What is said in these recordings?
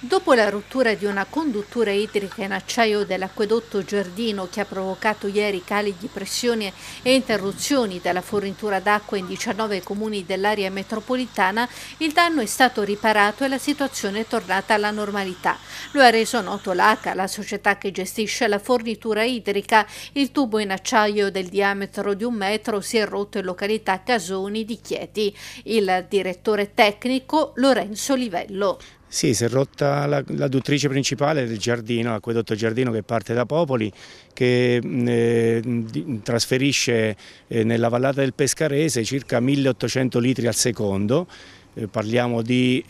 Dopo la rottura di una conduttura idrica in acciaio dell'acquedotto Giardino che ha provocato ieri cali di pressione e interruzioni della fornitura d'acqua in 19 comuni dell'area metropolitana, il danno è stato riparato e la situazione è tornata alla normalità. Lo ha reso noto l'ACA, la società che gestisce la fornitura idrica. Il tubo in acciaio del diametro di un metro si è rotto in località Casoni di Chieti. Il direttore tecnico Lorenzo Livello. Sì, si è rotta la, la principale del giardino, l'acquedotto giardino che parte da Popoli, che eh, trasferisce eh, nella vallata del Pescarese circa 1800 litri al secondo, eh, parliamo di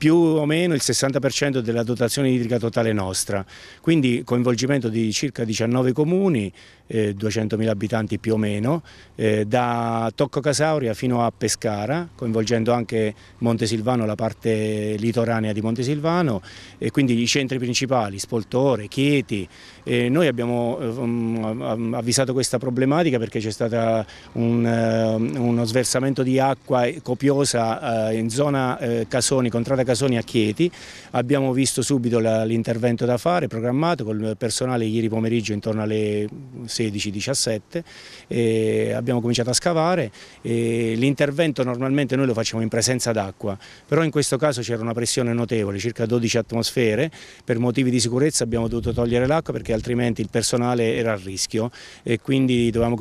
più o meno il 60% della dotazione idrica totale nostra, quindi coinvolgimento di circa 19 comuni, eh, 200.000 abitanti più o meno, eh, da Tocco Casauria fino a Pescara, coinvolgendo anche Montesilvano, la parte litoranea di Montesilvano, e quindi i centri principali, Spoltore, Chieti. Eh, noi abbiamo eh, um, avvisato questa problematica perché c'è stato un, uh, uno sversamento di acqua copiosa uh, in zona uh, Casoni, contrada Casoni a Chieti, abbiamo visto subito l'intervento da fare programmato con il personale ieri pomeriggio intorno alle 16-17, abbiamo cominciato a scavare, l'intervento normalmente noi lo facciamo in presenza d'acqua, però in questo caso c'era una pressione notevole, circa 12 atmosfere, per motivi di sicurezza abbiamo dovuto togliere l'acqua perché altrimenti il personale era a rischio e quindi dovevamo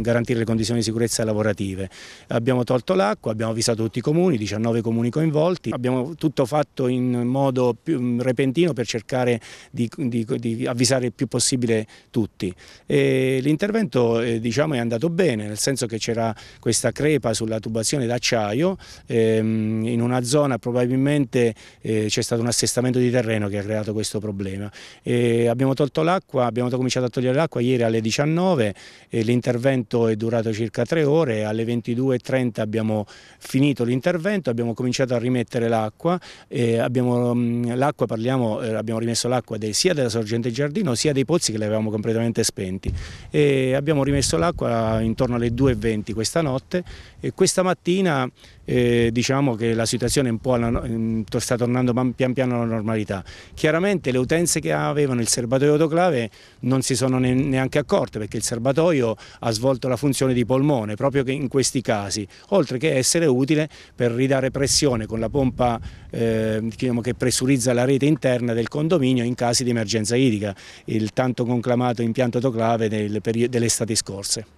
garantire le condizioni di sicurezza lavorative. Abbiamo tolto l'acqua, abbiamo avvisato tutti i comuni, 19 comuni coinvolti, abbiamo tutto fatto in modo più mm, repentino per cercare di, di, di avvisare il più possibile tutti. L'intervento eh, diciamo, è andato bene, nel senso che c'era questa crepa sulla tubazione d'acciaio, ehm, in una zona probabilmente eh, c'è stato un assestamento di terreno che ha creato questo problema. E abbiamo tolto l'acqua, abbiamo cominciato a togliere l'acqua ieri alle 19, l'intervento è durato circa tre ore, alle 22.30 abbiamo finito l'intervento, abbiamo cominciato a rimettere l'acqua l'acqua, abbiamo, mm, eh, abbiamo, rimesso l'acqua sia della sorgente giardino sia dei pozzi che li avevamo completamente spenti e abbiamo rimesso l'acqua intorno alle 2.20 questa notte e questa mattina eh, diciamo che la situazione un po' alla, mm, sta tornando pian piano alla normalità. Chiaramente le utenze che avevano il serbatoio autoclave non si sono neanche accorte perché il serbatoio ha svolto la funzione di polmone proprio in questi casi, oltre che essere utile per ridare pressione con la pompa eh, diciamo che pressurizza la rete interna del condominio in caso di emergenza idrica, il tanto conclamato impianto autoclave dell'estate scorse.